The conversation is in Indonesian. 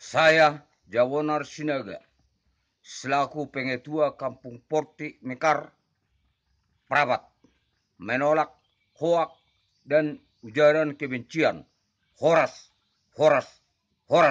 Saya Jawonar Sinaga selaku pengetua Kampung Porti Mekar Prabat menolak hoak dan ujaran kebencian. Horas, horas, horas.